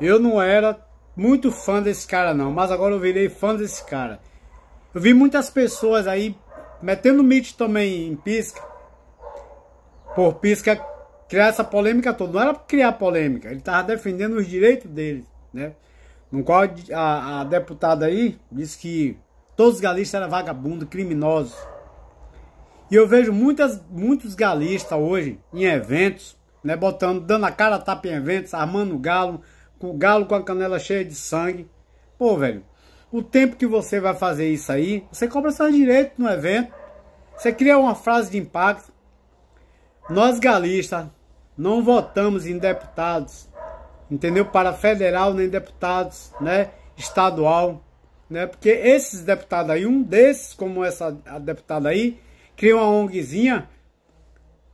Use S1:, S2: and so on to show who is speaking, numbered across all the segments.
S1: Eu não era muito fã desse cara não, mas agora eu virei fã desse cara. Eu vi muitas pessoas aí metendo mito também em pisca, por pisca criar essa polêmica toda. Não era para criar polêmica, ele estava defendendo os direitos dele, né? No qual a, a deputada aí disse que todos os galistas eram vagabundos, criminosos. E eu vejo muitas, muitos galistas hoje em eventos, né? Botando, dando a cara a tapa em eventos, armando galo, o galo com a canela cheia de sangue. Pô, velho, o tempo que você vai fazer isso aí, você cobra seus direitos no evento. Você cria uma frase de impacto. Nós galistas não votamos em deputados, entendeu? Para federal nem deputados, né? Estadual, né? Porque esses deputados aí, um desses, como essa deputada aí, cria uma ONGzinha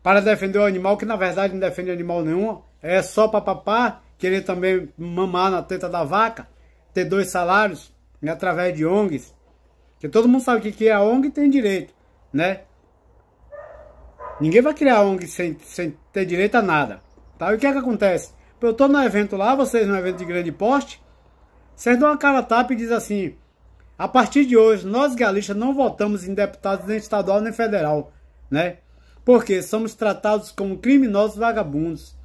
S1: para defender o animal, que na verdade não defende animal nenhum, é só para papar querer também mamar na teta da vaca, ter dois salários, né, através de ONGs. que todo mundo sabe o que é a ONG e tem direito, né? Ninguém vai criar ONG sem, sem ter direito a nada. Tá? E o que é que acontece? Eu tô no evento lá, vocês no evento de grande porte, vocês dão uma cara tapa e dizem assim, a partir de hoje, nós galistas não votamos em deputados nem estadual nem federal, né? Porque somos tratados como criminosos vagabundos.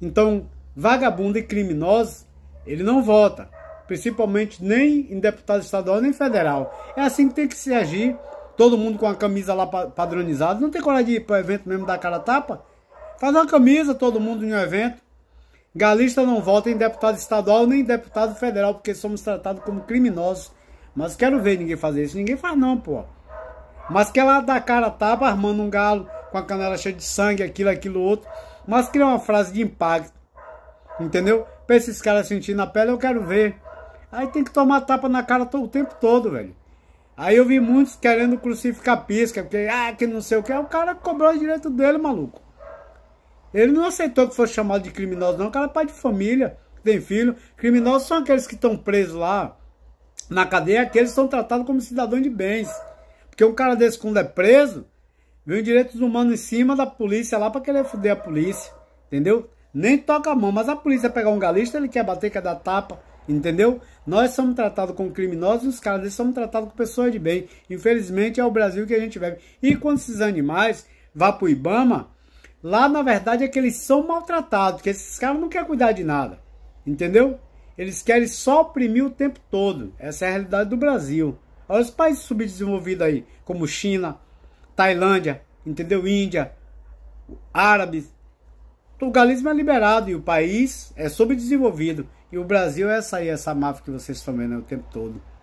S1: Então, Vagabundo e criminoso, ele não vota, principalmente nem em deputado estadual nem federal. É assim que tem que se agir. Todo mundo com a camisa lá padronizada. Não tem coragem de ir para o evento mesmo dar cara tapa? Faz uma camisa todo mundo em um evento. Galista não vota em deputado estadual nem deputado federal, porque somos tratados como criminosos. Mas quero ver ninguém fazer isso. Ninguém faz não, pô. Mas que lá da cara tapa armando um galo com a canela cheia de sangue, aquilo, aquilo, outro. Mas cria uma frase de impacto Entendeu? Pra esses caras sentir na pele, eu quero ver. Aí tem que tomar tapa na cara todo, o tempo todo, velho. Aí eu vi muitos querendo crucificar pisca, porque, ah, que não sei o que. O cara cobrou o direito dele, maluco. Ele não aceitou que fosse chamado de criminoso, não. O cara é pai de família, tem filho. Criminosos são aqueles que estão presos lá na cadeia, aqueles são tratados como cidadão de bens. Porque um cara desse, quando é preso, vem direitos humanos em cima da polícia lá para querer foder a polícia. Entendeu? nem toca a mão, mas a polícia pegar um galista, ele quer bater, quer dar tapa, entendeu? Nós somos tratados como criminosos e os caras eles somos tratados como pessoas de bem. Infelizmente é o Brasil que a gente vive. E quando esses animais vão para o Ibama, lá na verdade é que eles são maltratados, que esses caras não querem cuidar de nada, entendeu? Eles querem só oprimir o tempo todo. Essa é a realidade do Brasil. Olha os países subdesenvolvidos aí, como China, Tailândia, entendeu? Índia, árabes, Pluralismo é liberado e o país é subdesenvolvido. E o Brasil é essa aí, essa máfia que vocês estão vendo o tempo todo.